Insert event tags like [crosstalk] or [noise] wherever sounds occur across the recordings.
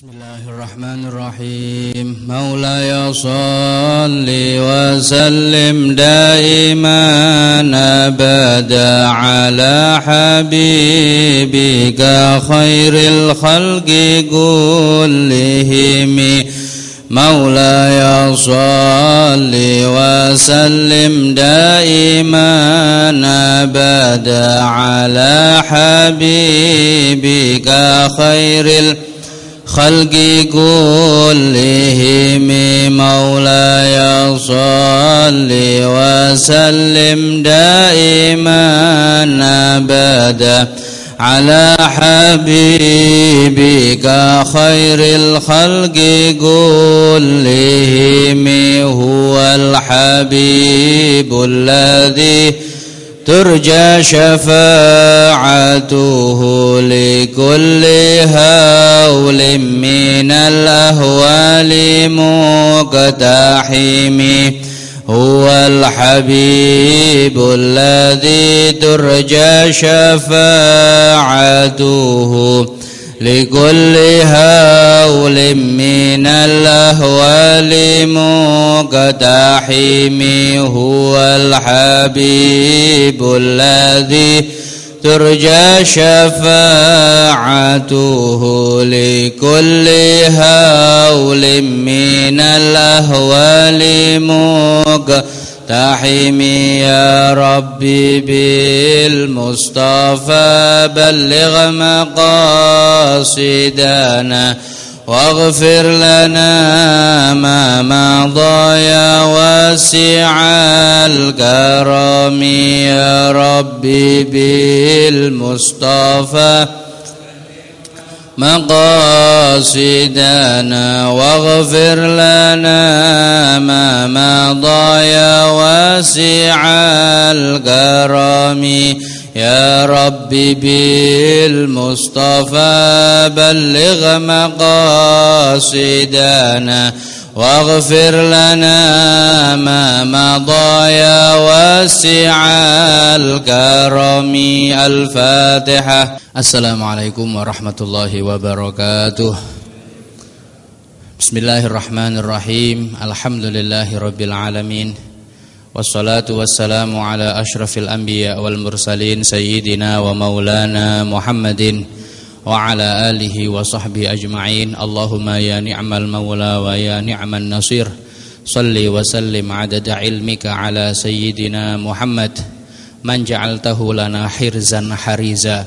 بسم الله الرحمن الرحيم مولاي صل وسلم دائما ابدا على حبيبك خير الخلق كلهم مولاي صل وسلم دائما ابدا على حبيبك خير الخلق خلقي كلهم مولاي صل وسلم دائما أبدا على حبيبك خير الخلق كلهم هو الحبيب الذي ترجى شفاعته لكل هول من الأهوال مقتحم هو الحبيب الذي ترجى شفاعته لكل هول من الأهوال مقتحمي هو الحبيب الذي ترجى شفاعته لكل هول من الأهوال مقتحمي تحيمي يا ربي بالمصطفى بلغ مقاصدنا واغفر لنا ما مضى يا واسع الكرم يا ربي بالمصطفى مقاصدنا واغفر لنا ما مضى يا واسع الكرم يا رب بالمصطفى بلغ مقاصدنا واغفر لنا ما مضى يا واسع الكرم الفاتحة السلام عليكم ورحمة الله وبركاته بسم الله الرحمن الرحيم الحمد لله رب العالمين والصلاة والسلام على أشرف الأنبياء والمرسلين سيدنا ومولانا محمد وعلى آله وصحبه أجمعين اللهم يا نعم المولى ويا نعم النصير صل وسلم عدد علمك على سيدنا محمد من جعلته لنا حرزا حريزا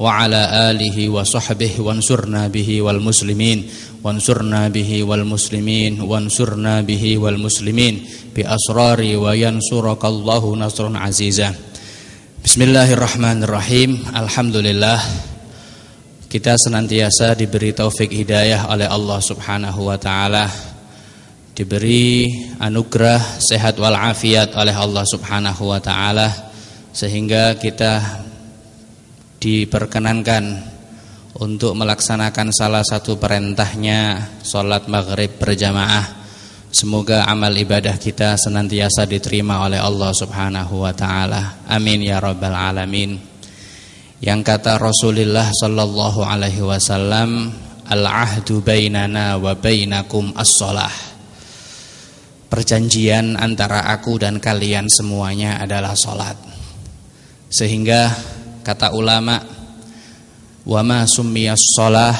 وعلى آله وصحبه وانصرنا به والمسلمين وانصرنا به والمسلمين وانصرنا به والمسلمين بأسرار وينصرك الله نصرا عزيزا بسم الله الرحمن الرحيم الحمد لله Kita senantiasa diberi taufik hidayah oleh Allah Subhanahu wa taala. Diberi anugerah sehat wal afiat oleh Allah Subhanahu wa taala sehingga kita diperkenankan untuk melaksanakan salah satu perintahnya salat maghrib berjamaah. Semoga amal ibadah kita senantiasa diterima oleh Allah Subhanahu wa taala. Amin ya rabbal alamin yang kata Rasulullah sallallahu alaihi wasallam al ahdu bainana wa bainakum as-shalah perjanjian antara aku dan kalian semuanya adalah salat sehingga kata ulama wa ma summiyas shalah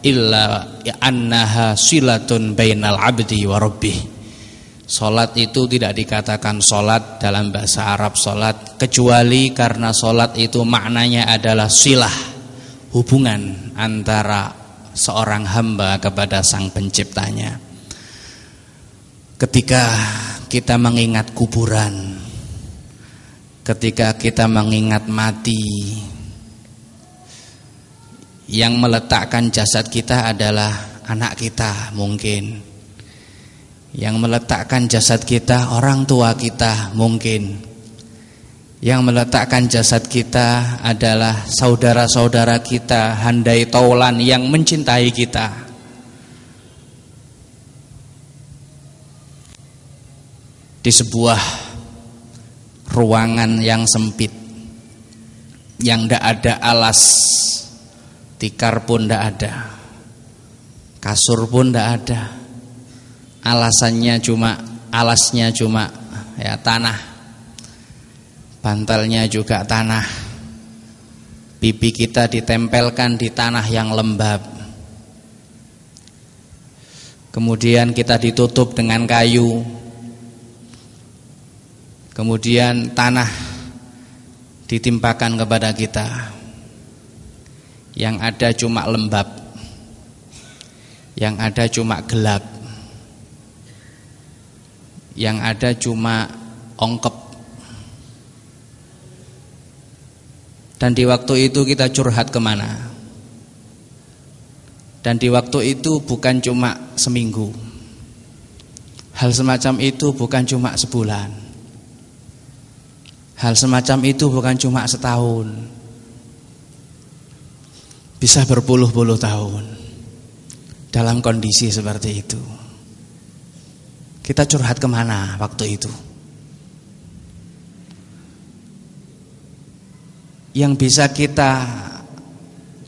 illa annaha silatun bainal abdi wa rabbih Sholat itu tidak dikatakan sholat dalam bahasa Arab sholat Kecuali karena sholat itu maknanya adalah silah Hubungan antara seorang hamba kepada sang penciptanya Ketika kita mengingat kuburan Ketika kita mengingat mati Yang meletakkan jasad kita adalah anak kita mungkin yang meletakkan jasad kita orang tua kita mungkin Yang meletakkan jasad kita adalah saudara-saudara kita Handai taulan yang mencintai kita Di sebuah ruangan yang sempit Yang tidak ada alas Tikar pun tidak ada Kasur pun tidak ada alasannya cuma alasnya cuma ya tanah bantalnya juga tanah bibi kita ditempelkan di tanah yang lembab kemudian kita ditutup dengan kayu kemudian tanah ditimpakan kepada kita yang ada cuma lembab yang ada cuma gelap yang ada cuma ongkep Dan di waktu itu kita curhat kemana Dan di waktu itu bukan cuma seminggu Hal semacam itu bukan cuma sebulan Hal semacam itu bukan cuma setahun Bisa berpuluh-puluh tahun Dalam kondisi seperti itu kita curhat kemana waktu itu? Yang bisa kita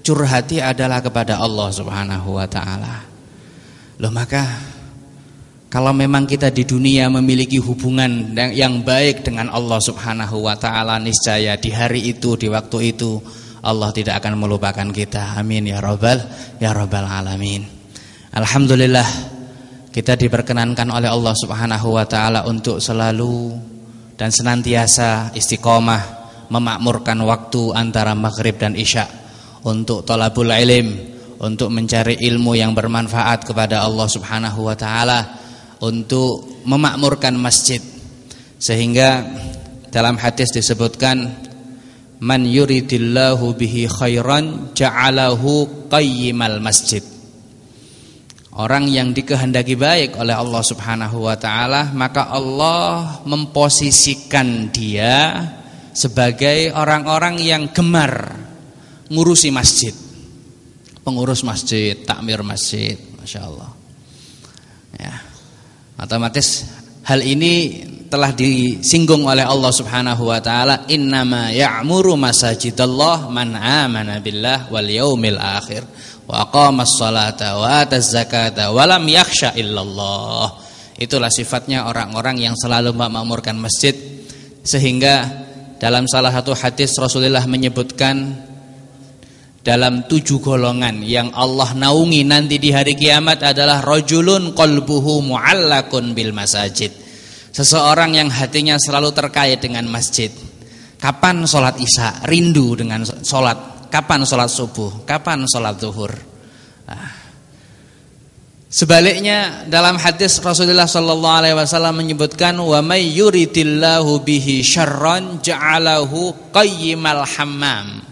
curhati adalah kepada Allah Subhanahu wa taala. Loh maka kalau memang kita di dunia memiliki hubungan yang baik dengan Allah Subhanahu wa taala niscaya di hari itu di waktu itu Allah tidak akan melupakan kita. Amin ya rabbal ya rabbal alamin. Alhamdulillah kita diperkenankan oleh Allah Subhanahu wa taala untuk selalu dan senantiasa istiqomah memakmurkan waktu antara maghrib dan isya untuk tolabul ilim untuk mencari ilmu yang bermanfaat kepada Allah Subhanahu wa taala untuk memakmurkan masjid sehingga dalam hadis disebutkan man yuridillahu bihi khairan ja'alahu qayyimal masjid Orang yang dikehendaki baik oleh Allah Subhanahu wa taala, maka Allah memposisikan dia sebagai orang-orang yang gemar ngurusi masjid. Pengurus masjid, takmir masjid, Masya Allah Ya. Otomatis hal ini telah disinggung oleh Allah Subhanahu wa taala innama ya'muru masajidallah man amana billah wal yaumil akhir wa aqamas salata wa ataz zakata wa lam yakhsha illallah. Itulah sifatnya orang-orang yang selalu memakmurkan masjid sehingga dalam salah satu hadis Rasulullah menyebutkan dalam tujuh golongan yang Allah naungi nanti di hari kiamat adalah rojulun kolbuhu muallakun bil masajid. Seseorang yang hatinya selalu terkait dengan masjid. Kapan sholat isya? Rindu dengan sholat kapan sholat subuh, kapan sholat zuhur. Nah. Sebaliknya dalam hadis Rasulullah sallallahu alaihi wasallam menyebutkan wa may yuridillahu bihi syarran ja'alahu qayyimal hammam.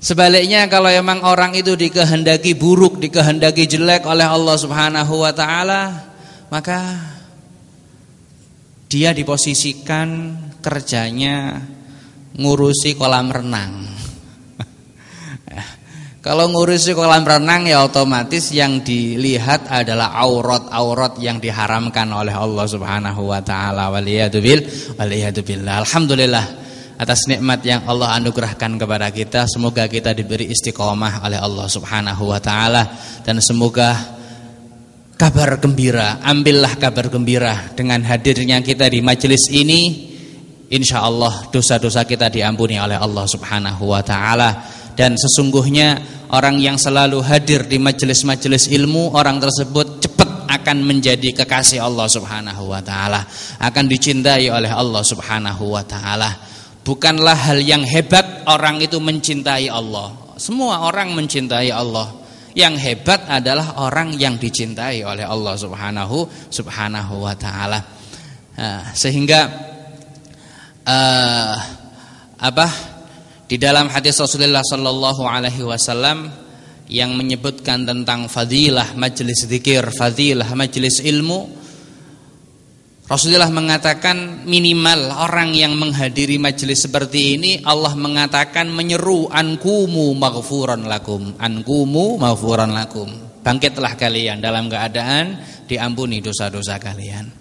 Sebaliknya kalau emang orang itu dikehendaki buruk, dikehendaki jelek oleh Allah Subhanahu wa taala, maka dia diposisikan kerjanya ngurusi kolam renang. Kalau ngurusi kolam renang ya otomatis yang dilihat adalah aurat-aurat yang diharamkan oleh Allah Subhanahu wa taala. waliyadubil waliyadzubillah. Alhamdulillah atas nikmat yang Allah anugerahkan kepada kita. Semoga kita diberi istiqomah oleh Allah Subhanahu wa taala dan semoga kabar gembira, ambillah kabar gembira dengan hadirnya kita di majelis ini. Insya Allah dosa-dosa kita diampuni oleh Allah Subhanahu Wa Taala dan sesungguhnya orang yang selalu hadir di majelis-majelis ilmu orang tersebut cepat akan menjadi kekasih Allah Subhanahu wa taala akan dicintai oleh Allah Subhanahu wa taala bukanlah hal yang hebat orang itu mencintai Allah semua orang mencintai Allah yang hebat adalah orang yang dicintai oleh Allah Subhanahu Subhanahu wa taala ah, sehingga uh, apa di dalam hadis Rasulullah sallallahu Alaihi Wasallam yang menyebutkan tentang fadilah majelis zikir, fadilah majelis ilmu, Rasulullah mengatakan minimal orang yang menghadiri majelis seperti ini Allah mengatakan menyeru ankumu maghfuran lakum, ankumu maghfuran lakum. Bangkitlah kalian dalam keadaan diampuni dosa-dosa kalian.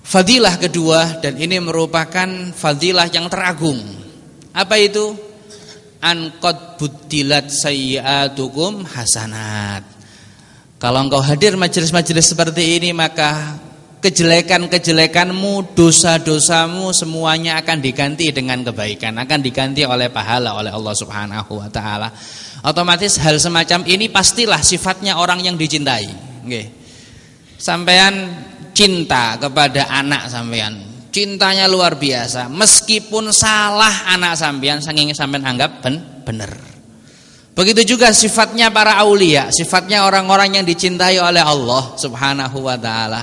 Fadilah kedua dan ini merupakan fadilah yang teragung apa itu? Ankot butilat sayyatukum hasanat. Kalau engkau hadir majelis-majelis seperti ini maka kejelekan-kejelekanmu, dosa-dosamu semuanya akan diganti dengan kebaikan, akan diganti oleh pahala oleh Allah Subhanahu wa taala. Otomatis hal semacam ini pastilah sifatnya orang yang dicintai. Nggih. Sampean cinta kepada anak sampean, cintanya luar biasa meskipun salah anak Sambi'an, sanging sampean anggap ben bener begitu juga sifatnya para aulia sifatnya orang-orang yang dicintai oleh Allah subhanahu wa ta'ala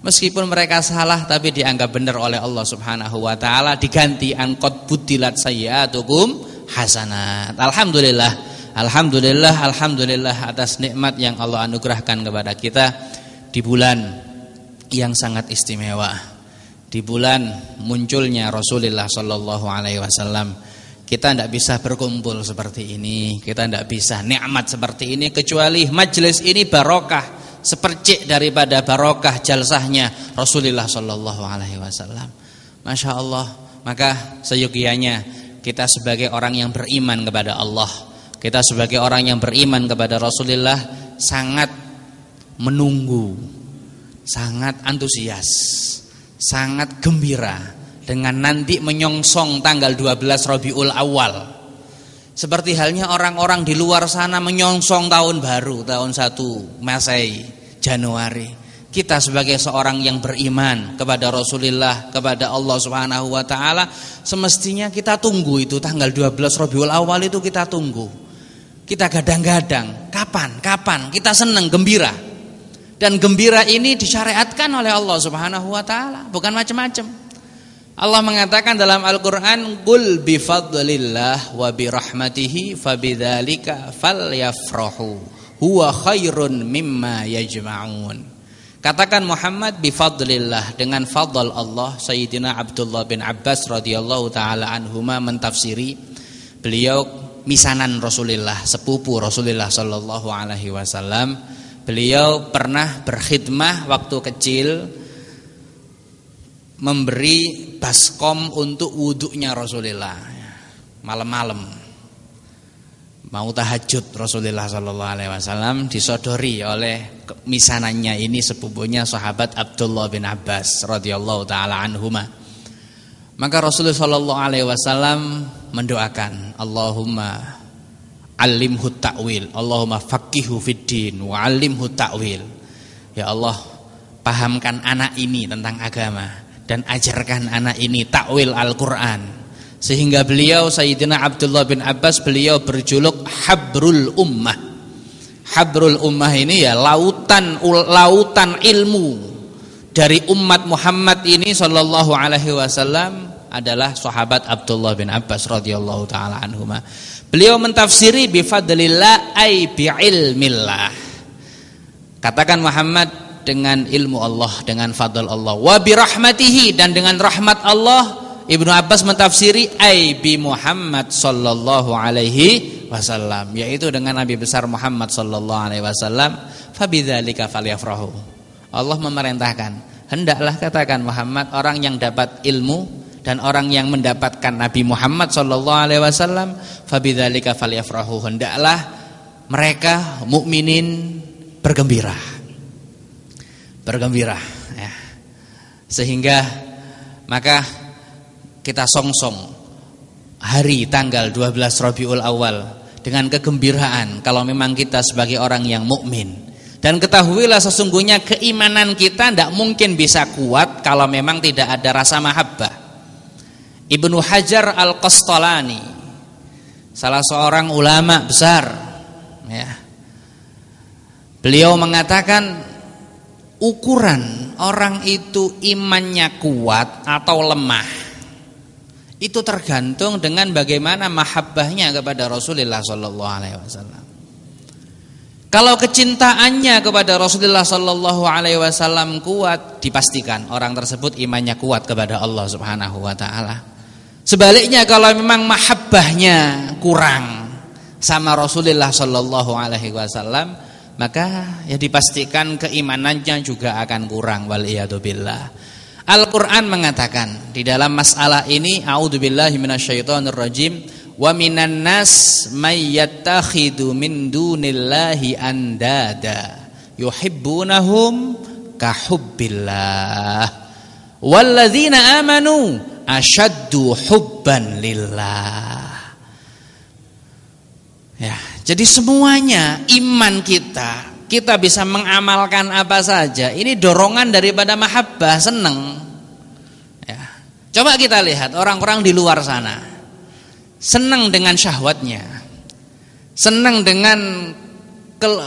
meskipun mereka salah tapi dianggap benar oleh Allah subhanahu wa ta'ala diganti angkot budilat sayyatukum hasanat alhamdulillah alhamdulillah alhamdulillah atas nikmat yang Allah anugerahkan kepada kita di bulan yang sangat istimewa di bulan munculnya Rasulullah Shallallahu Alaihi Wasallam kita tidak bisa berkumpul seperti ini kita tidak bisa nikmat seperti ini kecuali majelis ini barokah sepercik daripada barokah jalsahnya Rasulullah Shallallahu Alaihi Wasallam masya Allah maka seyogianya kita sebagai orang yang beriman kepada Allah kita sebagai orang yang beriman kepada Rasulullah sangat menunggu sangat antusias sangat gembira dengan nanti menyongsong tanggal 12 Rabiul Awal. Seperti halnya orang-orang di luar sana menyongsong tahun baru, tahun 1 Masehi, Januari. Kita sebagai seorang yang beriman kepada Rasulullah, kepada Allah Subhanahu wa taala, semestinya kita tunggu itu tanggal 12 Rabiul Awal itu kita tunggu. Kita gadang-gadang, kapan? Kapan? Kita senang, gembira. Dan gembira ini disyariatkan oleh Allah Subhanahu wa taala, bukan macam-macam. Allah mengatakan dalam Al-Qur'an, "Qul bi fadlillah wa bi rahmatihi fabidzalika falyafrahu huwa khairun mimma yajma'un." Katakan Muhammad bi fadlillah dengan fadl Allah Sayyidina Abdullah bin Abbas radhiyallahu taala anhuma mentafsiri beliau misanan Rasulullah sepupu Rasulullah sallallahu alaihi wasallam Beliau pernah berkhidmah waktu kecil memberi baskom untuk wuduknya Rasulullah malam-malam mau tahajud Rasulullah Shallallahu Alaihi Wasallam disodori oleh misananya ini sepupunya sahabat Abdullah bin Abbas radhiyallahu taala anhu maka Rasulullah Shallallahu Alaihi Wasallam mendoakan Allahumma alimhu ta'wil Allahumma faqihu fid din wa alimhu ta'wil ya Allah pahamkan anak ini tentang agama dan ajarkan anak ini takwil Al-Qur'an sehingga beliau Sayyidina Abdullah bin Abbas beliau berjuluk Habrul Ummah Habrul Ummah ini ya lautan lautan ilmu dari umat Muhammad ini sallallahu alaihi wasallam adalah sahabat Abdullah bin Abbas radhiyallahu taala anhumah Beliau mentafsiri bifadlillah ay bi'ilmillah. Katakan Muhammad dengan ilmu Allah, dengan fadl Allah. Wa birahmatihi dan dengan rahmat Allah. Ibnu Abbas mentafsiri ay bi Muhammad sallallahu alaihi wasallam, yaitu dengan Nabi besar Muhammad sallallahu alaihi wasallam. Fabidhalika falyafrahu. Allah memerintahkan, hendaklah katakan Muhammad orang yang dapat ilmu dan orang yang mendapatkan Nabi Muhammad sallallahu alaihi wasallam fabidzalika falyafrahu hendaklah mereka mukminin bergembira bergembira ya. sehingga maka kita songsong hari tanggal 12 Rabiul Awal dengan kegembiraan kalau memang kita sebagai orang yang mukmin dan ketahuilah sesungguhnya keimanan kita tidak mungkin bisa kuat kalau memang tidak ada rasa mahabbah Ibnu Hajar Al-Qastalani salah seorang ulama besar ya. Beliau mengatakan ukuran orang itu imannya kuat atau lemah itu tergantung dengan bagaimana mahabbahnya kepada Rasulullah Shallallahu Alaihi Wasallam. Kalau kecintaannya kepada Rasulullah Shallallahu Alaihi Wasallam kuat, dipastikan orang tersebut imannya kuat kepada Allah Subhanahu Wa Taala. Sebaliknya kalau memang mahabbahnya kurang sama Rasulullah Shallallahu Alaihi Wasallam, maka ya dipastikan keimanannya juga akan kurang. Waliyadubillah. Al-Quran mengatakan di dalam masalah ini, Audzubillahi minasyaitonirrajim. Wa minan nas mayyata min dunillahi andada yuhibbunahum kahubbillah. Walladzina amanu asyaddu hubban lillah. Ya, jadi semuanya iman kita, kita bisa mengamalkan apa saja. Ini dorongan daripada mahabbah, seneng. Ya. Coba kita lihat orang-orang di luar sana. Seneng dengan syahwatnya. Seneng dengan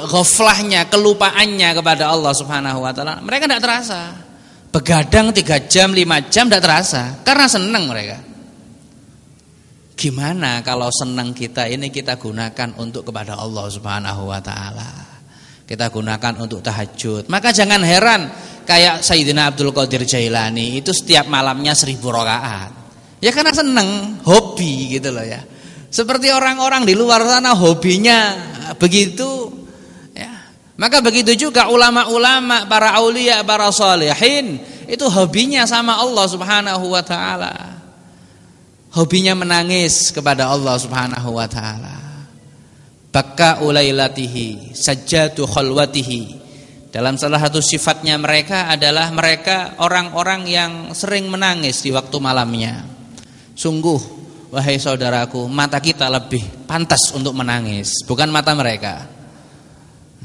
ghaflahnya, kelupaannya kepada Allah Subhanahu wa taala. Mereka tidak terasa. Begadang tiga jam, lima jam tidak terasa Karena senang mereka Gimana kalau senang kita ini kita gunakan untuk kepada Allah subhanahu wa ta'ala Kita gunakan untuk tahajud Maka jangan heran Kayak Sayyidina Abdul Qadir Jailani Itu setiap malamnya seribu rakaat. Ya karena senang, hobi gitu loh ya Seperti orang-orang di luar sana hobinya begitu maka begitu juga ulama-ulama, para aulia, para salihin itu hobinya sama Allah Subhanahu wa taala. Hobinya menangis kepada Allah Subhanahu wa taala. Baka ulailatihi sajjatu khalwatihi. Dalam salah satu sifatnya mereka adalah mereka orang-orang yang sering menangis di waktu malamnya. Sungguh wahai saudaraku, mata kita lebih pantas untuk menangis, bukan mata mereka.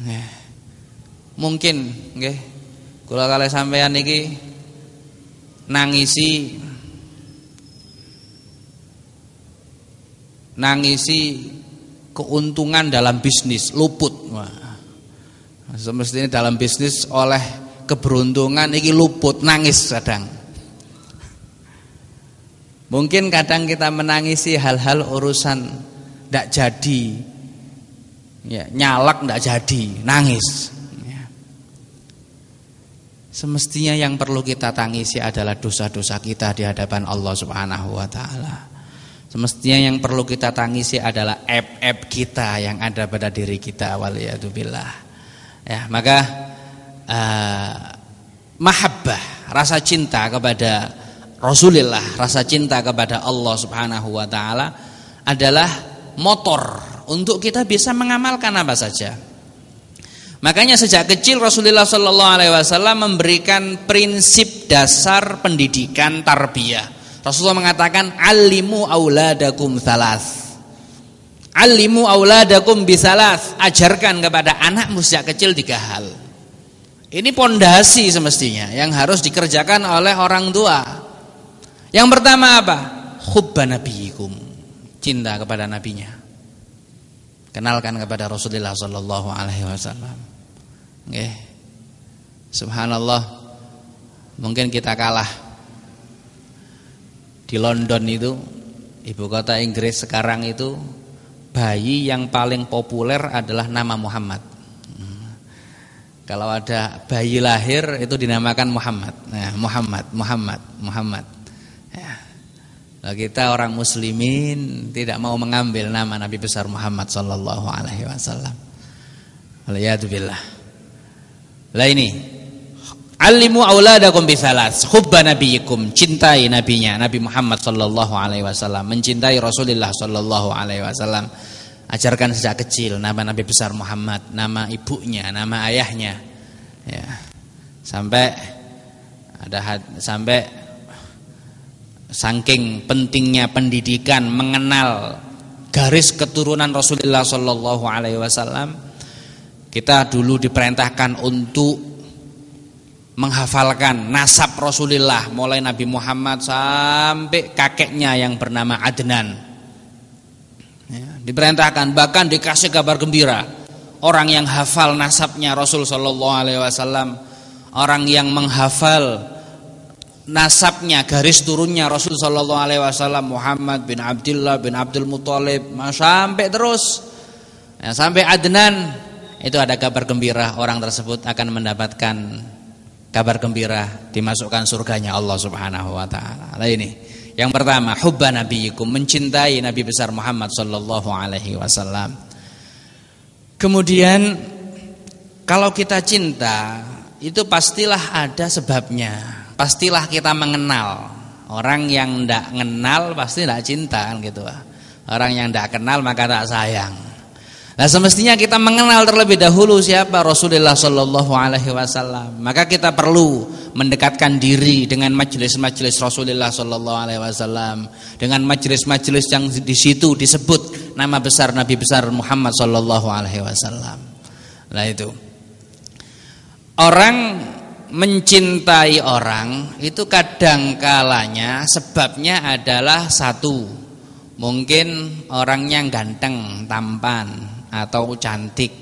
Nah mungkin nggih kula kalih sampean niki nangisi nangisi keuntungan dalam bisnis luput semestinya dalam bisnis oleh keberuntungan iki luput nangis kadang mungkin kadang kita menangisi hal-hal urusan tidak jadi ya, nyalak tidak jadi nangis Semestinya yang perlu kita tangisi adalah dosa-dosa kita di hadapan Allah Subhanahu wa taala. Semestinya yang perlu kita tangisi adalah app-app kita yang ada pada diri kita waliyadubillah. Ya, maka uh, mahabbah, rasa cinta kepada Rasulullah, rasa cinta kepada Allah Subhanahu wa taala adalah motor untuk kita bisa mengamalkan apa saja. Makanya sejak kecil Rasulullah Shallallahu Alaihi Wasallam memberikan prinsip dasar pendidikan tarbiyah. Rasulullah mengatakan alimu auladakum salas. Alimu auladakum bisalas. Ajarkan kepada anakmu sejak kecil tiga hal. Ini pondasi semestinya yang harus dikerjakan oleh orang tua. Yang pertama apa? Hubba nabiyikum. Cinta kepada nabinya kenalkan kepada Rasulullah sallallahu alaihi wasallam. Nggih. Subhanallah. Mungkin kita kalah. Di London itu, ibu kota Inggris sekarang itu bayi yang paling populer adalah nama Muhammad. Kalau ada bayi lahir itu dinamakan Muhammad. Nah, Muhammad, Muhammad, Muhammad. Nah, kita orang muslimin tidak mau mengambil nama Nabi besar Muhammad sallallahu alaihi wasallam. Waliyadzubillah. Lah ini Alimu auladakum bisalas hubba nabiyikum cintai nabinya Nabi Muhammad sallallahu alaihi wasallam mencintai Rasulullah sallallahu alaihi wasallam ajarkan sejak kecil nama Nabi besar Muhammad nama ibunya nama ayahnya ya sampai ada had, sampai Saking pentingnya pendidikan mengenal garis keturunan Rasulullah Shallallahu Alaihi Wasallam, kita dulu diperintahkan untuk menghafalkan nasab Rasulullah mulai Nabi Muhammad sampai kakeknya yang bernama Adnan. Ya, diperintahkan bahkan dikasih kabar gembira orang yang hafal nasabnya Rasul Shallallahu Alaihi Wasallam, orang yang menghafal nasabnya garis turunnya Rasul Shallallahu Alaihi Wasallam Muhammad bin Abdullah bin Abdul Muthalib sampai terus ya, sampai Adnan itu ada kabar gembira orang tersebut akan mendapatkan kabar gembira dimasukkan surganya Allah Subhanahu Wa Taala nah, ini yang pertama hubba nabiyikum mencintai Nabi besar Muhammad Shallallahu Alaihi Wasallam kemudian kalau kita cinta itu pastilah ada sebabnya pastilah kita mengenal orang yang tidak kenal pasti tidak cinta kan gitu orang yang tidak kenal maka tidak sayang nah semestinya kita mengenal terlebih dahulu siapa Rasulullah Shallallahu Alaihi Wasallam maka kita perlu mendekatkan diri dengan majelis-majelis Rasulullah Shallallahu Alaihi Wasallam dengan majelis-majelis yang di situ disebut nama besar Nabi besar Muhammad Shallallahu Alaihi Wasallam nah itu orang mencintai orang itu kalanya sebabnya adalah satu mungkin orangnya ganteng tampan atau cantik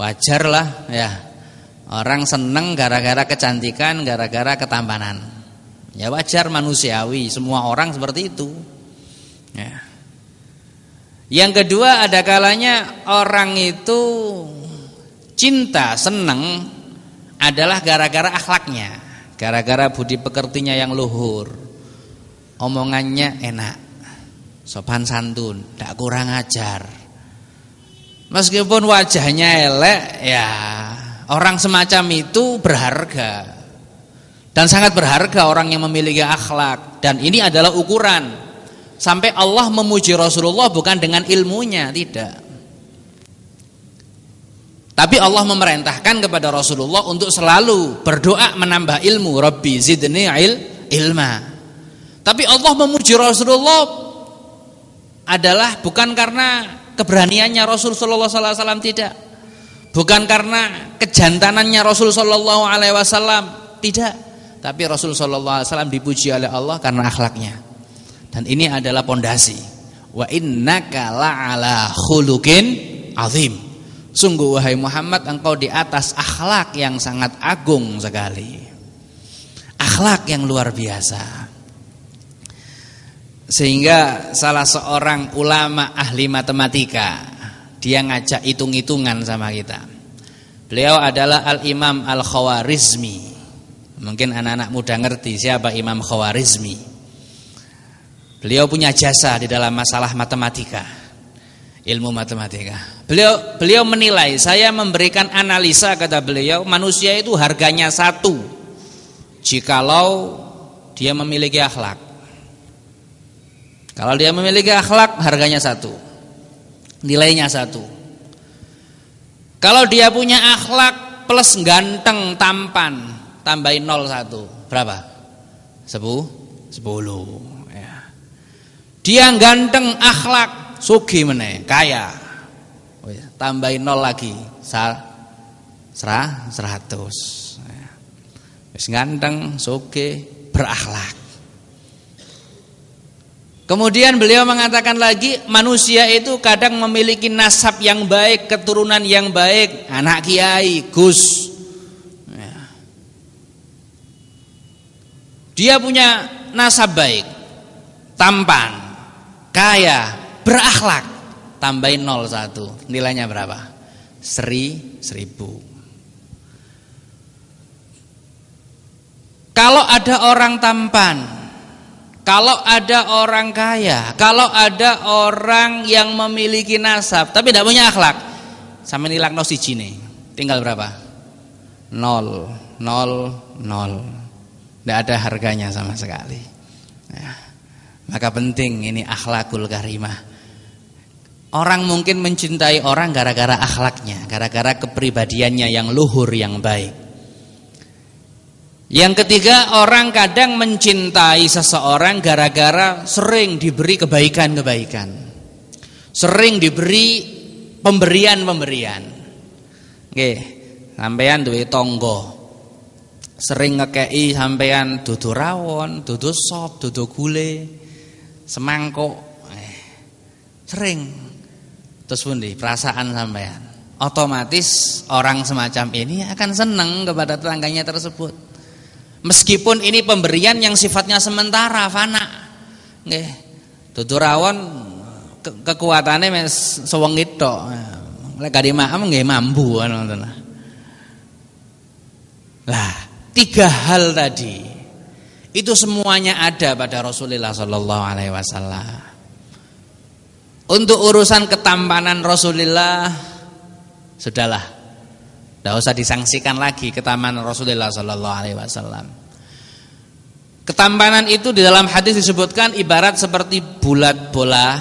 wajar lah ya orang seneng gara-gara kecantikan gara-gara ketampanan ya wajar manusiawi semua orang seperti itu ya yang kedua ada kalanya orang itu cinta seneng adalah gara-gara akhlaknya, gara-gara budi pekertinya yang luhur. Omongannya enak, sopan santun, tak kurang ajar. Meskipun wajahnya elek, ya orang semacam itu berharga. Dan sangat berharga orang yang memiliki akhlak dan ini adalah ukuran. Sampai Allah memuji Rasulullah bukan dengan ilmunya, tidak. Tapi Allah memerintahkan kepada Rasulullah untuk selalu berdoa menambah ilmu. Rabbi zidni il ilma. Tapi Allah memuji Rasulullah adalah bukan karena keberaniannya Rasul Sallallahu Alaihi Wasallam tidak, bukan karena kejantanannya Rasul Sallallahu Alaihi Wasallam tidak, tapi Rasul Sallallahu Alaihi Wasallam dipuji oleh Allah karena akhlaknya. Dan ini adalah pondasi. Wa inna kala ala khuluqin azim. Sungguh wahai Muhammad engkau di atas akhlak yang sangat agung sekali. Akhlak yang luar biasa. Sehingga salah seorang ulama ahli matematika dia ngajak hitung-hitungan sama kita. Beliau adalah Al-Imam Al-Khawarizmi. Mungkin anak-anak muda ngerti siapa Imam Khawarizmi. Beliau punya jasa di dalam masalah matematika ilmu matematika. Beliau beliau menilai, saya memberikan analisa kata beliau, manusia itu harganya satu. Jikalau dia memiliki akhlak. Kalau dia memiliki akhlak, harganya satu. Nilainya satu. Kalau dia punya akhlak plus ganteng, tampan, tambahin satu Berapa? Sepuluh. Sepuluh. ya. Dia ganteng akhlak sugi meneh, kaya. Oh ya, tambahin nol lagi. Sal serah seratus. Ya. Wis ganteng, sugi, berakhlak. Kemudian beliau mengatakan lagi manusia itu kadang memiliki nasab yang baik, keturunan yang baik, anak kiai, gus. Ya. Dia punya nasab baik, tampan, kaya, berakhlak tambahin 01 nilainya berapa seri seribu kalau ada orang tampan kalau ada orang kaya kalau ada orang yang memiliki nasab tapi tidak punya akhlak sama nilai nol siji tinggal berapa nol nol nol tidak ada harganya sama sekali ya. maka penting ini akhlakul karimah Orang mungkin mencintai orang gara-gara akhlaknya, gara-gara kepribadiannya yang luhur, yang baik. Yang ketiga, orang kadang mencintai seseorang gara-gara sering diberi kebaikan-kebaikan. Sering diberi pemberian-pemberian. Nggih, sampean duwe tangga. Sering ngekei sampean dudu rawon, dudu sop, dudu gule, semangkok. Eh, sering terus pundi perasaan sampean otomatis orang semacam ini akan senang kepada tetangganya tersebut meskipun ini pemberian yang sifatnya sementara fana nggih tuturawon ke kekuatannya mes sewengi tok lek gak maam nggih mambu ngoten lah tiga hal tadi itu semuanya ada pada Rasulullah Shallallahu alaihi wasallam untuk urusan ketampanan Rasulullah sudahlah. Tidak usah disangsikan lagi ketampanan Rasulullah sallallahu alaihi wasallam. Ketampanan itu di dalam hadis disebutkan ibarat seperti bulat bola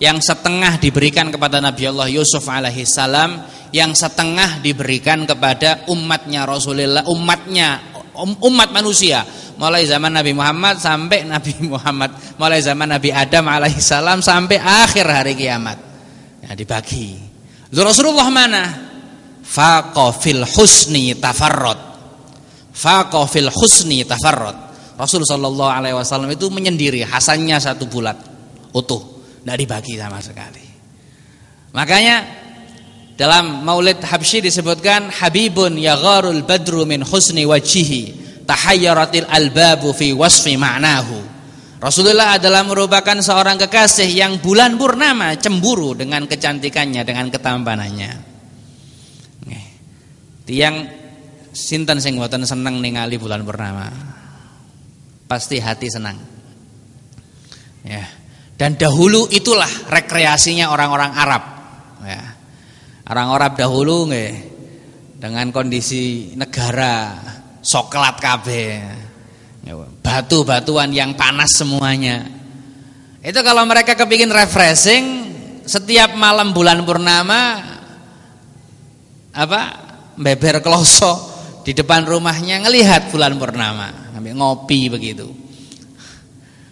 yang setengah diberikan kepada Nabi Allah Yusuf alaihi salam, yang setengah diberikan kepada umatnya Rasulullah, umatnya um, umat manusia mulai zaman Nabi Muhammad sampai Nabi [laughs] Muhammad mulai zaman Nabi Adam alaihissalam sampai akhir hari kiamat ya, dibagi Rasulullah mana faqofil husni tafarrot faqofil husni tafarrot Rasulullah saw Wasallam itu menyendiri hasannya satu bulat utuh tidak dibagi sama sekali makanya dalam Maulid Habsyi disebutkan Habibun yagharul badru min husni wajihi tahayyaratil albabu fi wasfi ma'nahu. Rasulullah adalah merupakan seorang kekasih yang bulan purnama cemburu dengan kecantikannya, dengan ketampanannya. Tiang sinten sing mboten seneng ningali bulan purnama. Pasti hati senang. Ya. Dan dahulu itulah rekreasinya orang-orang Arab. Ya. Orang Arab dahulu nge, dengan kondisi negara soklat kafe, Batu-batuan yang panas semuanya. Itu kalau mereka kepingin refreshing setiap malam bulan purnama apa? beber kloso di depan rumahnya ngelihat bulan purnama, ngambil ngopi begitu.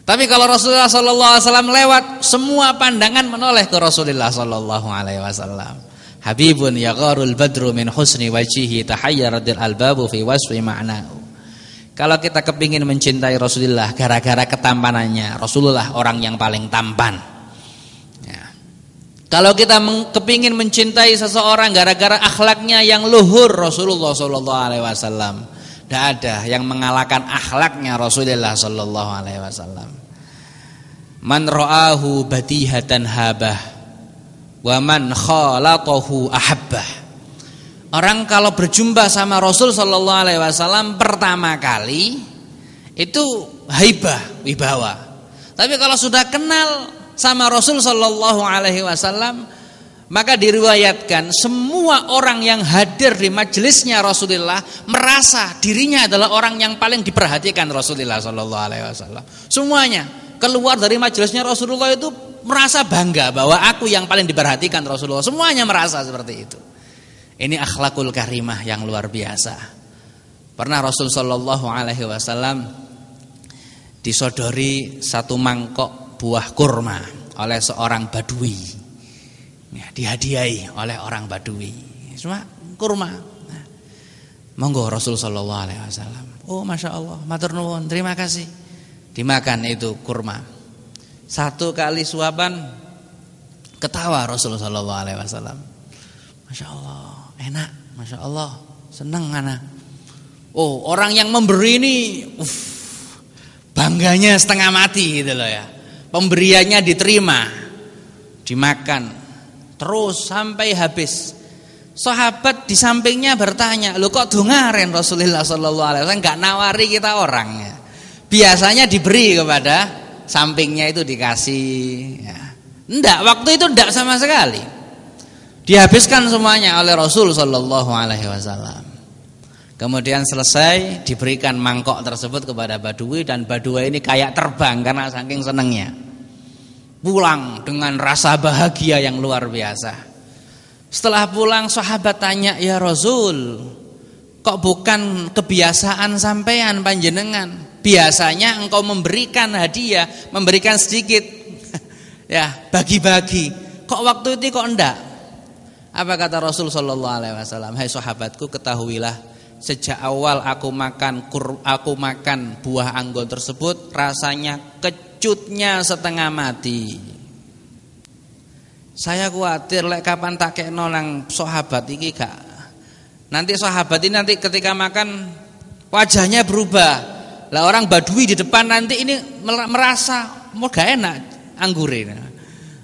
Tapi kalau Rasulullah SAW lewat, semua pandangan menoleh ke Rasulullah SAW Habibun yagharul badru min husni wajihi tahayyaradil albabu fi wasfi ma'nau. Kalau kita kepingin mencintai Rasulullah gara-gara ketampanannya, Rasulullah orang yang paling tampan. Ya. Kalau kita kepingin mencintai seseorang gara-gara akhlaknya yang luhur, Rasulullah Sallallahu Alaihi Wasallam, tidak ada yang mengalahkan akhlaknya Rasulullah Sallallahu Alaihi Wasallam. Man ro'ahu batihatan habah Waman khalatahu ahabbah. Orang kalau berjumpa sama Rasul Shallallahu Alaihi Wasallam pertama kali itu haibah, wibawa. Tapi kalau sudah kenal sama Rasul Shallallahu Alaihi Wasallam, maka diriwayatkan semua orang yang hadir di majelisnya Rasulullah merasa dirinya adalah orang yang paling diperhatikan Rasulullah Shallallahu Alaihi Wasallam. Semuanya keluar dari majelisnya Rasulullah itu merasa bangga bahwa aku yang paling diperhatikan Rasulullah. Semuanya merasa seperti itu. Ini akhlakul karimah yang luar biasa. Pernah Rasul Shallallahu Alaihi Wasallam disodori satu mangkok buah kurma oleh seorang badui. Ya, dihadiahi oleh orang badui. Cuma kurma. Nah, monggo Rasul Shallallahu Alaihi Wasallam. Oh, masya Allah, maturnuwun, terima kasih. Dimakan itu kurma. Satu kali suapan ketawa Rasulullah Shallallahu Alaihi Wasallam. Masya Allah, enak, masya Allah, seneng anak. Oh, orang yang memberi ini, uff, bangganya setengah mati gitu loh ya. Pemberiannya diterima, dimakan, terus sampai habis. Sahabat di sampingnya bertanya, "Lo kok dengarin Rasulullah Shallallahu alaihi wasallam enggak nawari kita orangnya?" Biasanya diberi kepada sampingnya itu dikasih ya. enggak waktu itu enggak sama sekali dihabiskan semuanya oleh Rasul Shallallahu Alaihi Wasallam kemudian selesai diberikan mangkok tersebut kepada Badui dan Badui ini kayak terbang karena saking senengnya pulang dengan rasa bahagia yang luar biasa setelah pulang sahabat tanya ya Rasul kok bukan kebiasaan sampean panjenengan biasanya engkau memberikan hadiah, memberikan sedikit [laughs] ya, bagi-bagi. Kok waktu itu kok enggak? Apa kata Rasul sallallahu alaihi wasallam? Hai sahabatku, ketahuilah sejak awal aku makan kur, aku makan buah anggur tersebut rasanya kecutnya setengah mati. Saya khawatir lek kapan tak kekno nang sahabat iki gak. Nanti sahabat ini nanti ketika makan wajahnya berubah. Lah orang Badui di depan nanti ini merasa mau gak enak anggure.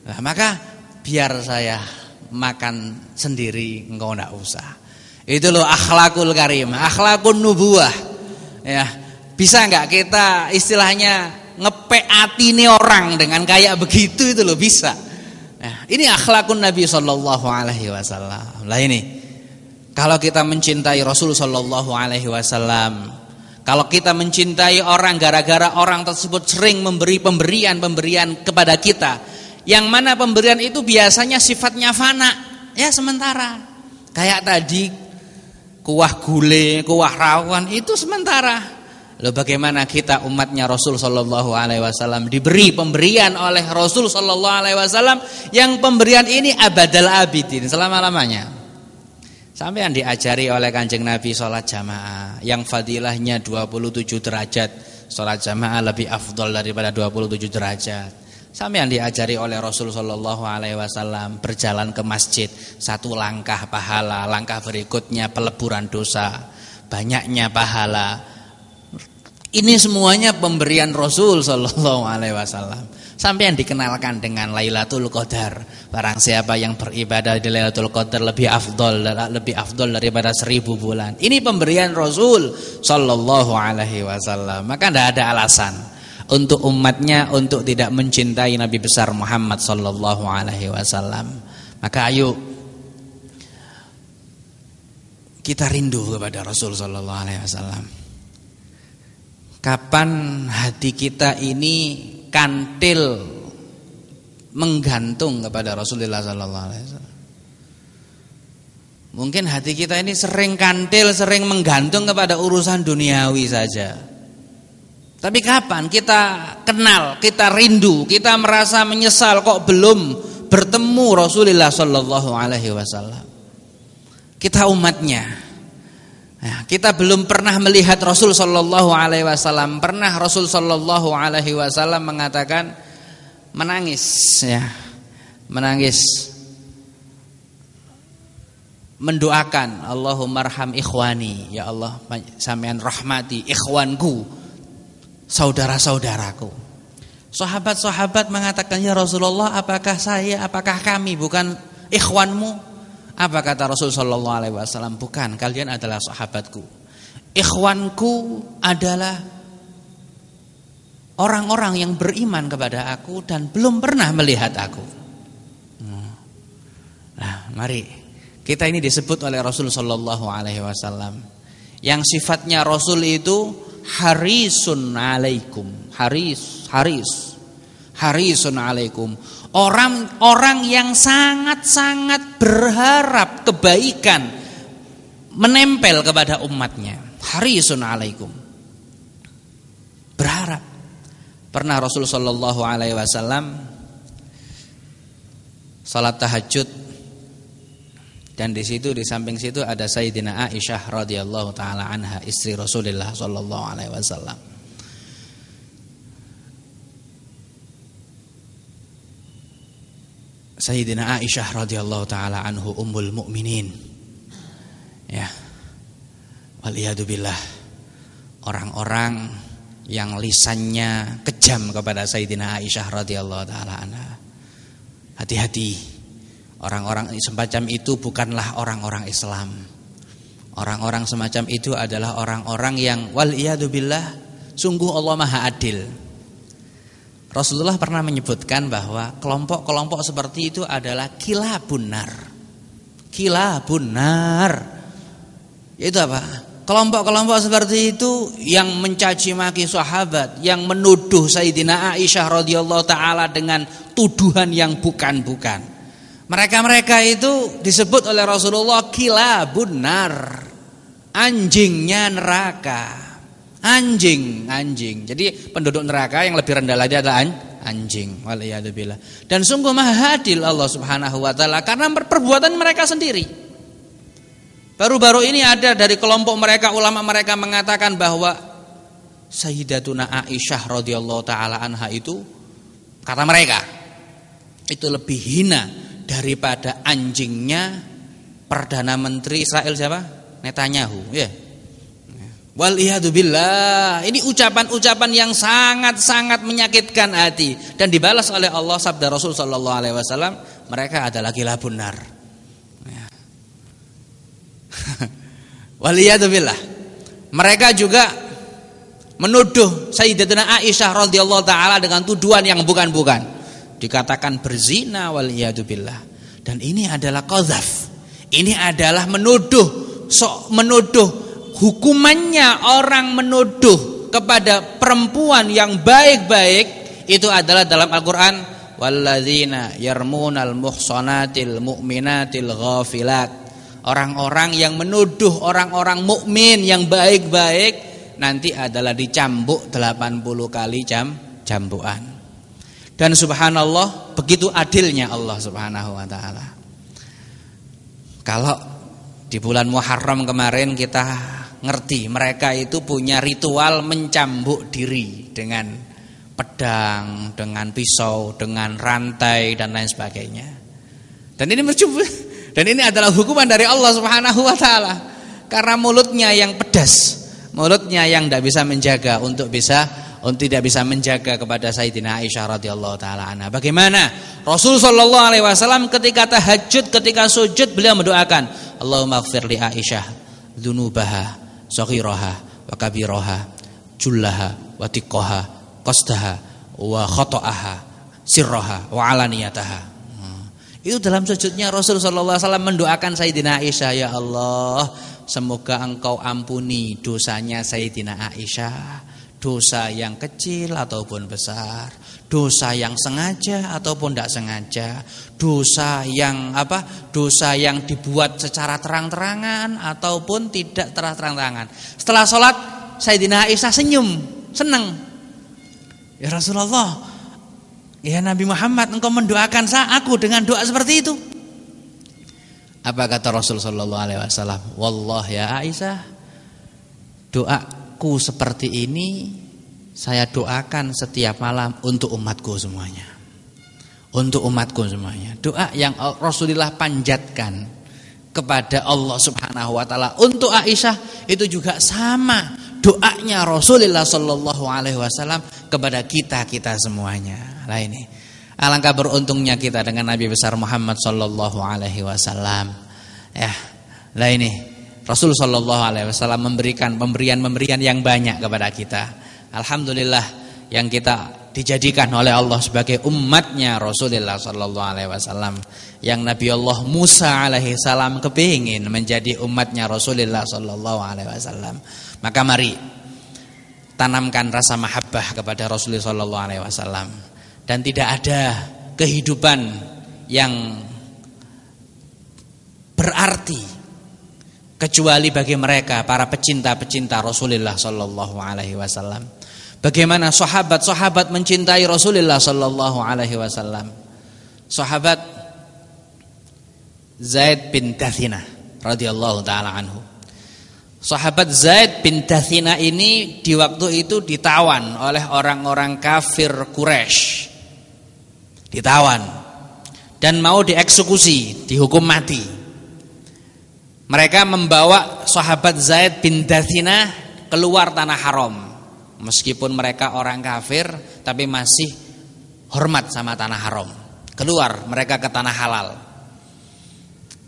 lah maka biar saya makan sendiri engkau enggak usah. Itu loh akhlakul karim, akhlakun nubuah. Ya, bisa nggak kita istilahnya ngepek ini orang dengan kayak begitu itu loh bisa. Nah, ini akhlakun Nabi saw. Alaihi Wasallam. Lah ini, kalau kita mencintai Rasul Shallallahu Alaihi Wasallam, kalau kita mencintai orang gara-gara orang tersebut sering memberi pemberian-pemberian kepada kita, yang mana pemberian itu biasanya sifatnya fana, ya sementara. Kayak tadi kuah gulai, kuah rawon itu sementara. Loh bagaimana kita umatnya Rasul Shallallahu Alaihi Wasallam diberi pemberian oleh Rasul Shallallahu Alaihi Wasallam yang pemberian ini abadal abidin selama lamanya. Sampai yang diajari oleh kanjeng Nabi sholat jamaah Yang fadilahnya 27 derajat Sholat jamaah lebih afdol daripada 27 derajat Sampai yang diajari oleh Rasul saw Alaihi Wasallam berjalan ke masjid satu langkah pahala, langkah berikutnya peleburan dosa, banyaknya pahala. Ini semuanya pemberian Rasul Sallallahu Alaihi Wasallam. Sampai yang dikenalkan dengan Lailatul Qadar. Barang siapa yang beribadah di Lailatul Qadar lebih afdol lebih afdol daripada seribu bulan. Ini pemberian Rasul sallallahu alaihi wasallam. Maka tidak ada alasan untuk umatnya untuk tidak mencintai Nabi besar Muhammad sallallahu alaihi wasallam. Maka ayo kita rindu kepada Rasul sallallahu alaihi wasallam. Kapan hati kita ini kantil menggantung kepada Rasulullah sallallahu alaihi wasallam. Mungkin hati kita ini sering kantil, sering menggantung kepada urusan duniawi saja. Tapi kapan kita kenal, kita rindu, kita merasa menyesal kok belum bertemu Rasulullah sallallahu alaihi wasallam. Kita umatnya Ya, kita belum pernah melihat Rasul Shallallahu Alaihi Wasallam. Pernah Rasul Shallallahu Alaihi Wasallam mengatakan menangis, ya, menangis, mendoakan Allahummarham ikhwani, ya Allah, samian rahmati ikhwanku, saudara saudaraku. Sahabat-sahabat mengatakan ya Rasulullah, apakah saya, apakah kami bukan ikhwanmu? Apa kata Rasul Shallallahu Alaihi Wasallam? Bukan, kalian adalah sahabatku. Ikhwanku adalah orang-orang yang beriman kepada aku dan belum pernah melihat aku. Hmm. Nah, mari kita ini disebut oleh Rasul Shallallahu Alaihi Wasallam yang sifatnya Rasul itu harisun alaikum haris haris harisun alaikum. Orang orang yang sangat-sangat berharap kebaikan menempel kepada umatnya. Harisun alaikum. Berharap. Pernah Rasulullah saw salat tahajud dan di situ di samping situ ada Sayyidina Aisyah radhiyallahu taala anha istri Rasulullah sallallahu alaihi wasallam. Sayyidina Aisyah radhiyallahu taala anhu ummul mukminin. Ya. Waliyadu billah. Orang-orang yang lisannya kejam kepada Sayyidina Aisyah radhiyallahu taala anha. Hati-hati. Orang-orang semacam itu bukanlah orang-orang Islam. Orang-orang semacam itu adalah orang-orang yang wal billah sungguh Allah Maha Adil. Rasulullah pernah menyebutkan bahwa kelompok-kelompok seperti itu adalah kila bunar. Kila bunar. Itu apa? Kelompok-kelompok seperti itu yang mencaci maki sahabat, yang menuduh Sayyidina Aisyah radhiyallahu taala dengan tuduhan yang bukan-bukan. Mereka-mereka itu disebut oleh Rasulullah kila bunar. Anjingnya neraka anjing, anjing. Jadi penduduk neraka yang lebih rendah lagi adalah anjing. Waliyadzubillah. Dan sungguh maha adil Allah Subhanahu wa taala karena perbuatan mereka sendiri. Baru-baru ini ada dari kelompok mereka ulama mereka mengatakan bahwa Sayyidatuna Aisyah radhiyallahu taala anha itu kata mereka itu lebih hina daripada anjingnya perdana menteri Israel siapa? Netanyahu, ya. Yeah. Wal billah. Ini ucapan-ucapan yang sangat-sangat menyakitkan hati dan dibalas oleh Allah sabda Rasul sallallahu alaihi wasallam, mereka adalah gila benar. Ya. [laughs] Wal Mereka juga menuduh Sayyidatuna Aisyah radhiyallahu taala dengan tuduhan yang bukan-bukan. Dikatakan berzina wal billah. Dan ini adalah qazaf. Ini adalah menuduh sok menuduh hukumannya orang menuduh kepada perempuan yang baik-baik itu adalah dalam Al-Qur'an walladzina yarmunal muhsanatil mu'minatil ghafilat orang-orang yang menuduh orang-orang mukmin yang baik-baik nanti adalah dicambuk 80 kali jam cambukan. Dan subhanallah begitu adilnya Allah Subhanahu wa taala. Kalau di bulan Muharram kemarin kita ngerti mereka itu punya ritual mencambuk diri dengan pedang, dengan pisau, dengan rantai dan lain sebagainya. Dan ini mercubu [laughs] dan ini adalah hukuman dari Allah Subhanahu wa taala karena mulutnya yang pedas, mulutnya yang tidak bisa menjaga untuk bisa untuk tidak bisa menjaga kepada Sayyidina Aisyah radhiyallahu taala anha. Bagaimana Rasul sallallahu alaihi wasallam ketika tahajud, ketika sujud beliau mendoakan, Allahumma Aisyah dzunubaha saghiraha wa kabiraha jullaha wa tiqaha qasdaha wa khata'aha sirraha wa alaniyataha hmm. itu dalam sujudnya Rasul sallallahu alaihi wasallam mendoakan Sayyidina Aisyah ya Allah semoga engkau ampuni dosanya Sayyidina Aisyah dosa yang kecil ataupun besar dosa yang sengaja ataupun tidak sengaja, dosa yang apa? Dosa yang dibuat secara terang-terangan ataupun tidak terang-terangan. Setelah sholat, Sayyidina Aisyah senyum, senang. Ya Rasulullah, ya Nabi Muhammad, engkau mendoakan saya aku dengan doa seperti itu. Apa kata Rasulullah saw? Wallah ya Aisyah, doaku seperti ini saya doakan setiap malam untuk umatku semuanya. Untuk umatku semuanya. Doa yang Rasulullah panjatkan kepada Allah Subhanahu wa taala untuk Aisyah itu juga sama doanya Rasulullah Shallallahu alaihi wasallam kepada kita-kita semuanya. Lah ini. Alangkah beruntungnya kita dengan Nabi besar Muhammad Shallallahu alaihi wasallam. Ya. Lah ini. Rasul Shallallahu alaihi wasallam memberikan pemberian-pemberian yang banyak kepada kita Alhamdulillah yang kita dijadikan oleh Allah sebagai umatnya Rasulullah Sallallahu Alaihi Wasallam yang Nabi Allah Musa alaihi salam kepingin menjadi umatnya Rasulullah Sallallahu Alaihi Wasallam. Maka mari tanamkan rasa mahabbah kepada Rasulullah Sallallahu Alaihi Wasallam dan tidak ada kehidupan yang berarti kecuali bagi mereka para pecinta-pecinta Rasulullah Shallallahu Alaihi Wasallam. Bagaimana sahabat-sahabat mencintai Rasulullah sallallahu alaihi wasallam. Sahabat Zaid bin Tathina radhiyallahu taala anhu. Sahabat Zaid bin Tathina ini di waktu itu ditawan oleh orang-orang kafir Quraisy. Ditawan dan mau dieksekusi, dihukum mati. Mereka membawa sahabat Zaid bin Tathina keluar tanah haram Meskipun mereka orang kafir tapi masih hormat sama tanah haram. Keluar mereka ke tanah halal.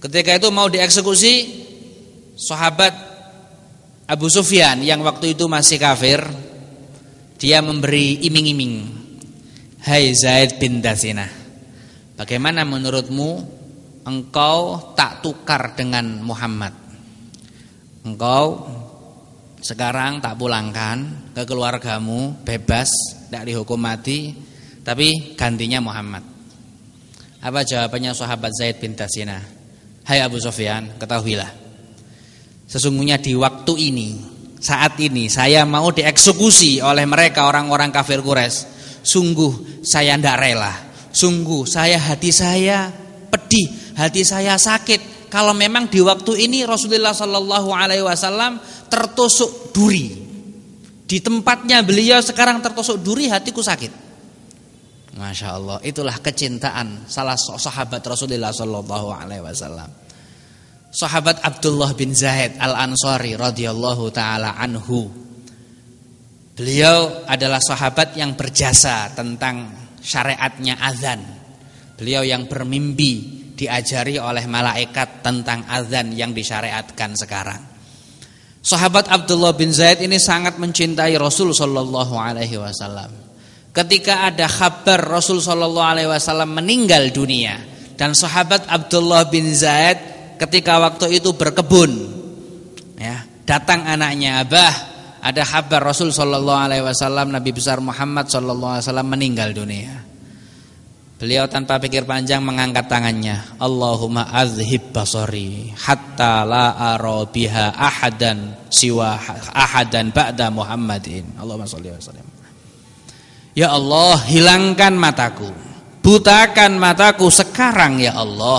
Ketika itu mau dieksekusi sahabat Abu Sufyan yang waktu itu masih kafir dia memberi iming-iming. Hai hey Zaid bin Dasinah. Bagaimana menurutmu engkau tak tukar dengan Muhammad? Engkau sekarang tak pulangkan ke keluargamu bebas tidak dihukum mati tapi gantinya Muhammad. Apa jawabannya sahabat Zaid bin Tasina? Hai Abu Sofyan, ketahuilah. Sesungguhnya di waktu ini, saat ini saya mau dieksekusi oleh mereka orang-orang kafir Quraisy. Sungguh saya tidak rela. Sungguh saya hati saya pedih, hati saya sakit kalau memang di waktu ini Rasulullah Shallallahu Alaihi Wasallam tertusuk duri di tempatnya beliau sekarang tertusuk duri hatiku sakit Masya Allah itulah kecintaan salah sahabat Rasulullah Shallallahu Alaihi Wasallam sahabat Abdullah bin Zaid al Ansori radhiyallahu taala anhu beliau adalah sahabat yang berjasa tentang syariatnya azan beliau yang bermimpi diajari oleh malaikat tentang azan yang disyariatkan sekarang. Sahabat Abdullah bin Zaid ini sangat mencintai Rasul Shallallahu Alaihi Wasallam. Ketika ada kabar Rasul Shallallahu Alaihi Wasallam meninggal dunia dan sahabat Abdullah bin Zaid ketika waktu itu berkebun, ya datang anaknya Abah ada kabar Rasul Shallallahu Alaihi Wasallam Nabi besar Muhammad Shallallahu Alaihi Wasallam meninggal dunia. Beliau tanpa pikir panjang mengangkat tangannya. Allahumma azhib basari hatta la ara biha ahadan siwa ahadan ba'da Muhammadin. Allahumma shalli wa sallim. Ya Allah, hilangkan mataku. Butakan mataku sekarang ya Allah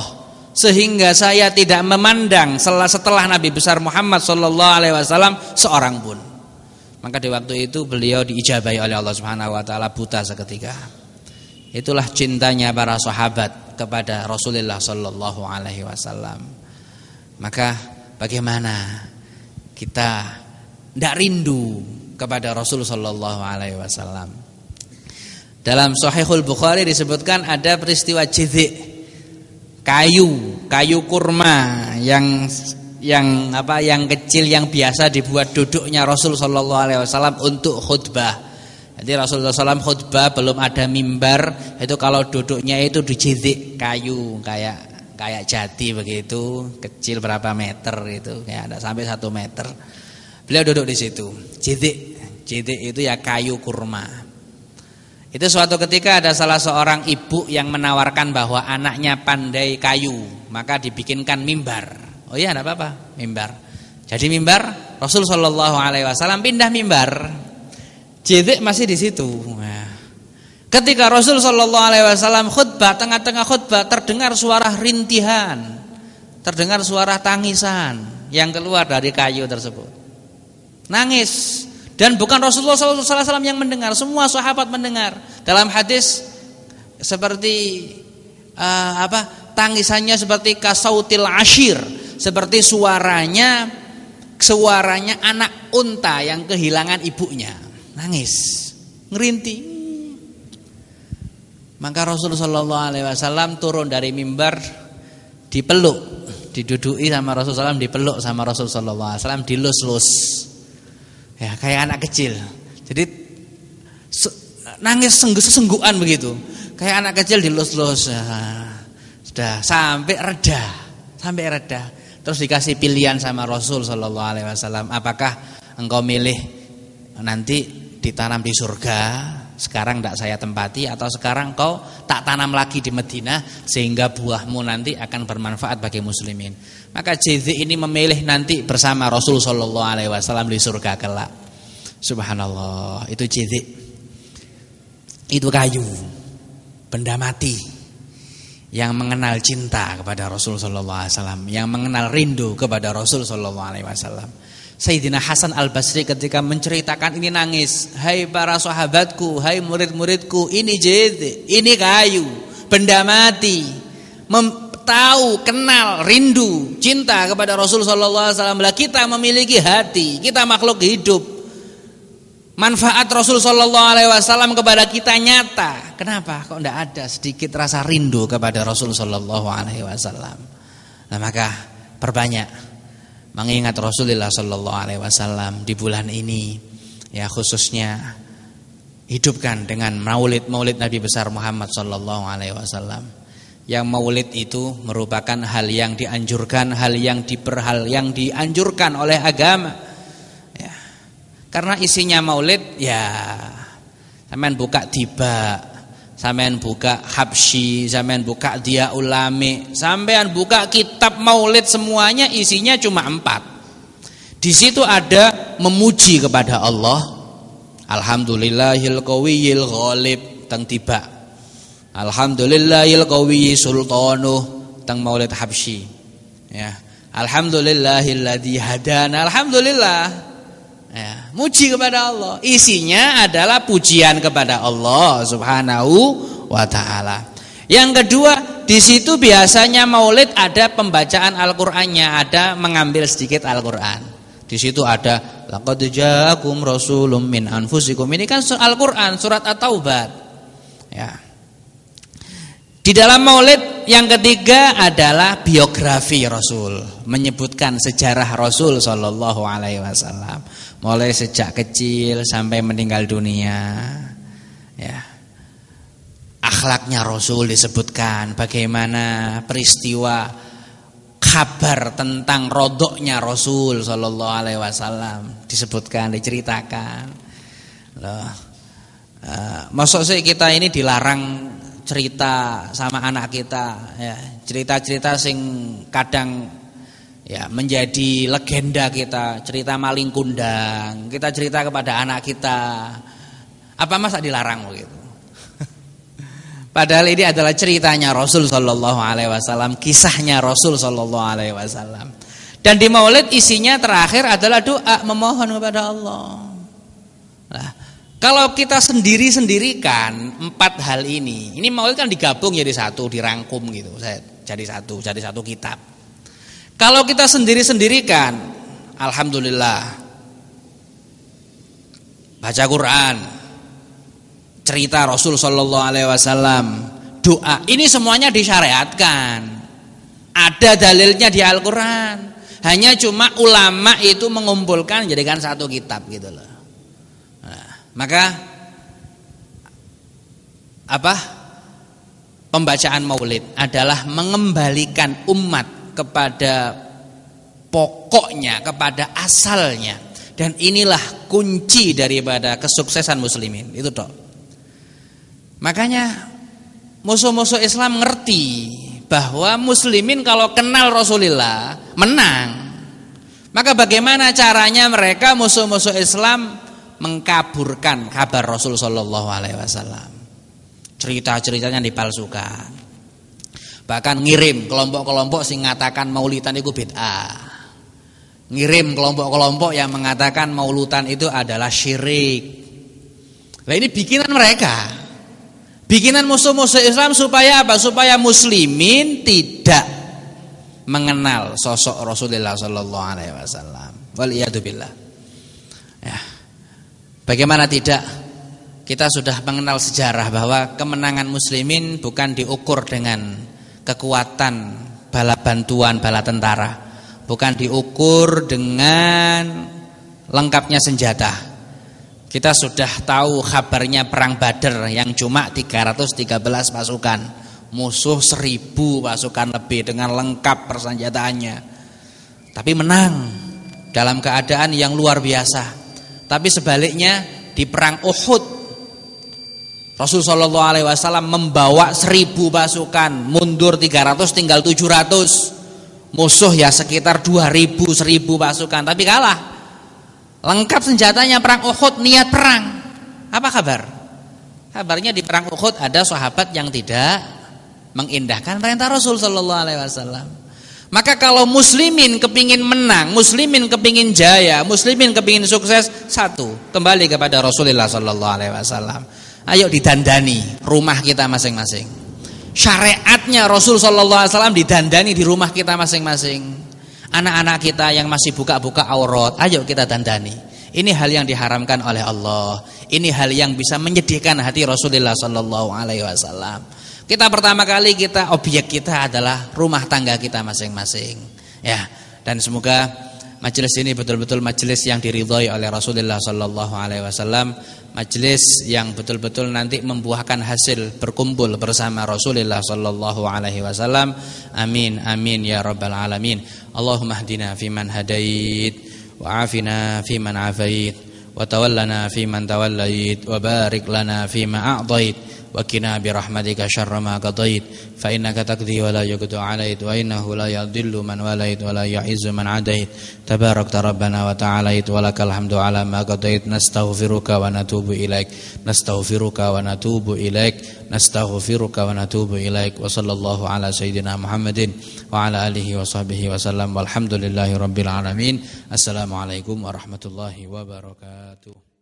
sehingga saya tidak memandang setelah, setelah Nabi besar Muhammad sallallahu alaihi wasallam seorang pun. Maka di waktu itu beliau diijabahi oleh Allah Subhanahu wa taala buta seketika. Itulah cintanya para sahabat kepada Rasulullah Shallallahu Alaihi Wasallam. Maka bagaimana kita tidak rindu kepada Rasul Shallallahu Alaihi Wasallam? Dalam Sahihul Bukhari disebutkan ada peristiwa jidik kayu kayu kurma yang yang apa yang kecil yang biasa dibuat duduknya Rasul Shallallahu Alaihi Wasallam untuk khutbah jadi Rasulullah SAW khutbah belum ada mimbar itu kalau duduknya itu dijidik kayu kayak kayak jati begitu kecil berapa meter gitu ya ada sampai satu meter. Beliau duduk di situ jidik jidik itu ya kayu kurma. Itu suatu ketika ada salah seorang ibu yang menawarkan bahwa anaknya pandai kayu maka dibikinkan mimbar. Oh iya ada apa-apa mimbar. Jadi mimbar Rasulullah SAW pindah mimbar Jidik masih di situ. Nah. Ketika Rasul Shallallahu Alaihi Wasallam khutbah tengah-tengah khutbah terdengar suara rintihan, terdengar suara tangisan yang keluar dari kayu tersebut. Nangis dan bukan Rasulullah Shallallahu Alaihi Wasallam yang mendengar, semua sahabat mendengar. Dalam hadis seperti uh, apa tangisannya seperti kasautil ashir, seperti suaranya suaranya anak unta yang kehilangan ibunya nangis, ngerinti. Maka Rasulullah Shallallahu Alaihi Wasallam turun dari mimbar dipeluk, diduduki sama Rasulullah SAW, dipeluk sama Rasulullah Shallallahu Alaihi dilus-lus, ya kayak anak kecil. Jadi nangis sengguk-senggukan begitu, kayak anak kecil dilus-lus. Ya, sudah sampai reda, sampai reda. Terus dikasih pilihan sama Rasul Shallallahu Alaihi apakah engkau milih nanti ditanam di surga, sekarang tidak saya tempati atau sekarang kau tak tanam lagi di Madinah sehingga buahmu nanti akan bermanfaat bagi muslimin. Maka Jidhi ini memilih nanti bersama Rasul Shallallahu Alaihi Wasallam di surga kelak. Subhanallah, itu Jidhi. Itu kayu, benda mati yang mengenal cinta kepada Rasul Shallallahu Alaihi Wasallam, yang mengenal rindu kepada Rasul Shallallahu Alaihi Wasallam. Sayyidina Hasan Al-Basri ketika menceritakan ini nangis. Hai para sahabatku, hai murid-muridku, ini jid, ini kayu, benda mati. Mem tahu, kenal, rindu, cinta kepada Rasulullah SAW. Kita memiliki hati, kita makhluk hidup. Manfaat Rasulullah SAW kepada kita nyata. Kenapa kok tidak ada sedikit rasa rindu kepada Rasulullah SAW? Nah, maka perbanyak mengingat Rasulullah Shallallahu Alaihi Wasallam di bulan ini, ya khususnya hidupkan dengan maulid maulid Nabi besar Muhammad Shallallahu Alaihi Wasallam. Yang maulid itu merupakan hal yang dianjurkan, hal yang diperhal, yang dianjurkan oleh agama. Ya. Karena isinya maulid, ya, teman buka tiba sampean buka Habsyi, sampean buka Dia Ulami, sampean buka kitab Maulid semuanya isinya cuma empat. Di situ ada memuji kepada Allah. Alhamdulillahil qawiyil ghalib teng tiba. Alhamdulillahil qawiyyi sultanu teng Maulid Habsyi. Ya. Alhamdulillahilladzi hadana. Alhamdulillah Ya, muji kepada Allah. Isinya adalah pujian kepada Allah Subhanahu wa taala. Yang kedua, di situ biasanya Maulid ada pembacaan Al-Qur'annya, ada mengambil sedikit Al-Qur'an. Di situ ada laqad ja'akum rasulun min anfusikum. Ini kan Al-Qur'an surat At-Taubah. Ya. Di dalam Maulid yang ketiga adalah biografi Rasul, menyebutkan sejarah Rasul Shallallahu Alaihi Wasallam, mulai sejak kecil sampai meninggal dunia. Ya, akhlaknya Rasul disebutkan, bagaimana peristiwa kabar tentang rodoknya Rasul Shallallahu Alaihi Wasallam disebutkan, diceritakan. Loh, uh, eh, masuk sih kita ini dilarang cerita sama anak kita ya cerita-cerita sing kadang ya menjadi legenda kita cerita maling kundang kita cerita kepada anak kita apa masa dilarang gitu [laughs] padahal ini adalah ceritanya Rasul Shallallahu Alaihi Wasallam kisahnya Rasul Shallallahu Alaihi Wasallam dan di Maulid isinya terakhir adalah doa memohon kepada Allah nah, kalau kita sendiri-sendirikan empat hal ini, ini mau kan digabung jadi satu, dirangkum gitu, saya jadi satu, jadi satu kitab. Kalau kita sendiri-sendirikan, alhamdulillah, baca Quran, cerita Rasul Shallallahu Alaihi Wasallam, doa, ini semuanya disyariatkan. Ada dalilnya di Al-Quran. Hanya cuma ulama itu mengumpulkan jadikan satu kitab gitu loh. Maka apa? Pembacaan Maulid adalah mengembalikan umat kepada pokoknya, kepada asalnya. Dan inilah kunci daripada kesuksesan muslimin. Itu toh. Makanya musuh-musuh Islam ngerti bahwa muslimin kalau kenal Rasulullah menang. Maka bagaimana caranya mereka musuh-musuh Islam mengkaburkan kabar Rasul Shallallahu Alaihi Wasallam. Cerita-ceritanya dipalsukan. Bahkan ngirim kelompok-kelompok sing mengatakan maulitan itu bid'ah. Ngirim kelompok-kelompok yang mengatakan maulutan itu adalah syirik. Nah ini bikinan mereka. Bikinan musuh-musuh Islam supaya apa? Supaya muslimin tidak mengenal sosok Rasulullah sallallahu alaihi wasallam. Wal billah. Bagaimana tidak? Kita sudah mengenal sejarah bahwa kemenangan muslimin bukan diukur dengan kekuatan bala bantuan, bala tentara. Bukan diukur dengan lengkapnya senjata. Kita sudah tahu kabarnya perang Badar yang cuma 313 pasukan. Musuh 1000 pasukan lebih dengan lengkap persenjataannya. Tapi menang dalam keadaan yang luar biasa tapi sebaliknya di perang Uhud Rasul Shallallahu Alaihi Wasallam membawa seribu pasukan, mundur 300 tinggal 700, musuh ya sekitar 2000 seribu pasukan, tapi kalah. Lengkap senjatanya perang Uhud, niat perang. Apa kabar? Kabarnya di perang Uhud ada sahabat yang tidak mengindahkan perintah Rasul Shallallahu Alaihi Wasallam. Maka kalau muslimin kepingin menang, muslimin kepingin jaya, muslimin kepingin sukses, satu, kembali kepada Rasulullah sallallahu alaihi wasallam. Ayo didandani rumah kita masing-masing. Syariatnya Rasul sallallahu alaihi wasallam didandani di rumah kita masing-masing. Anak-anak kita yang masih buka-buka aurat, ayo kita dandani. Ini hal yang diharamkan oleh Allah. Ini hal yang bisa menyedihkan hati Rasulullah sallallahu alaihi wasallam. Kita pertama kali kita objek kita adalah rumah tangga kita masing-masing. Ya, dan semoga majelis ini betul-betul majelis yang diridhoi oleh Rasulullah sallallahu alaihi wasallam, majelis yang betul-betul nanti membuahkan hasil berkumpul bersama Rasulullah sallallahu alaihi wasallam. Amin amin ya rabbal alamin. Allahumma hdina man hadait wa afina man afait wa tawallana man tawallait wa barik lana fi ma وكنا برحمتك شر ما قضيت فإنك تقضي ولا يقضى عليك وإنه لا يضل من وليت ولا يعز من عديت تباركت ربنا وتعاليت ولك الحمد على ما قضيت نستغفرك ونتوب إليك نستغفرك ونتوب إليك نستغفرك ونتوب إليك وصلى الله على سيدنا محمد وعلى آله وصحبه وسلم والحمد لله رب العالمين السلام عليكم ورحمة الله وبركاته